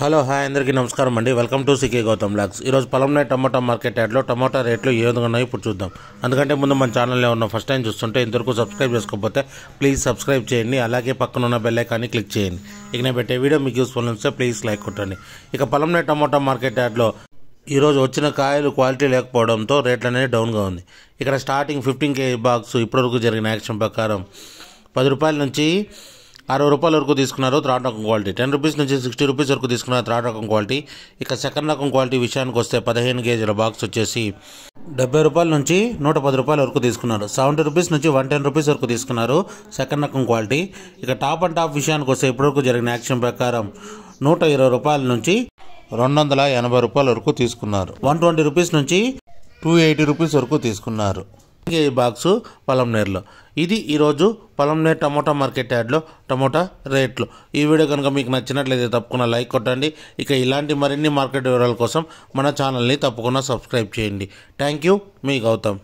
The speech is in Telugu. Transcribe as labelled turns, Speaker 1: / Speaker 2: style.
Speaker 1: హలో హాయ్
Speaker 2: అందరికీ నమస్కారం అండి వెల్కమ్ టు సికే గౌతమ్ లాక్స్ ఈరోజు పొలంనే టమాటా మార్కెట్ యాడ్లో టమాటా రేట్లు ఏ విధంగా ఉన్నాయో ఇప్పుడు చూద్దాం అందుకంటే ముందు మన ఛానల్లో ఉన్న ఫస్ట్ టైం చూస్తుంటే ఇంతవరకు సబ్స్క్రైబ్ చేసుకోకపోతే ప్లీజ్ సబ్స్క్రైబ్ చేయండి అలాగే పక్కన ఉన్న బెల్ ఐకాన్ని క్లిక్ చేయండి ఇక నేను పెట్టే వీడియో మీకు యూస్ఫుల్ ఉంటే ప్లీజ్ లైక్ కొట్టండి ఇక పొలంనే టమాటా మార్కెట్ యాడ్లో ఈరోజు వచ్చిన కాయలు క్వాలిటీ లేకపోవడంతో రేట్లు అనేది డౌన్గా ఉంది ఇక్కడ స్టార్టింగ్ ఫిఫ్టీన్ కేజీ బాక్స్ ఇప్పటివరకు జరిగిన యాక్షన్ ప్రకారం పది రూపాయల నుంచి అరవై రూపాయల వరకు తీసుకున్నారు థర్డ్ రకం క్వాలిటీ టెన్ రూపీస్ నుంచి సిక్స్టీ రూపీస్ వరకు తీసుకున్నారు థర్డ్ రకం క్వాలిటీ ఇక సెకండ్ రకం క్వాలిటీ విషయానికి వస్తే పదిహేను కేజీల బాక్స్ వచ్చేసి డెబ్బై రూపాయల నుంచి నూట పది రూపాయల వరకు తీసుకున్నారు సెవెంటీ రూపీస్ నుంచి వన్ టెన్ రూపీస్ వరకు తీసుకున్నారు సెకండ్ రకం క్వాలిటీ ఇక టాప్ అండ్ టాప్ విషయానికి వస్తే ఇప్పటివరకు జరిగిన యాక్షన్ ప్రకారం నూట ఇరవై రూపాయల నుంచి రెండు వందల ఎనభై రూపాయల వరకు తీసుకున్నారు వన్ ట్వంటీ రూపీస్ నుంచి టూ ఎయిటీ రూపీస్ వరకు తీసుకున్నారు ఈ బాక్సు పొలంనేరులో ఇది ఈరోజు పొలంనేరు టమోటా మార్కెట్ యార్డ్లో టమోటా రేట్లు ఈ వీడియో కనుక మీకు నచ్చినట్లయితే తప్పకుండా లైక్ కొట్టండి ఇక ఇలాంటి మరిన్ని మార్కెట్ వివరాల కోసం మన ఛానల్ని తప్పకుండా సబ్స్క్రైబ్ చేయండి థ్యాంక్ యూ మీ
Speaker 1: గౌతమ్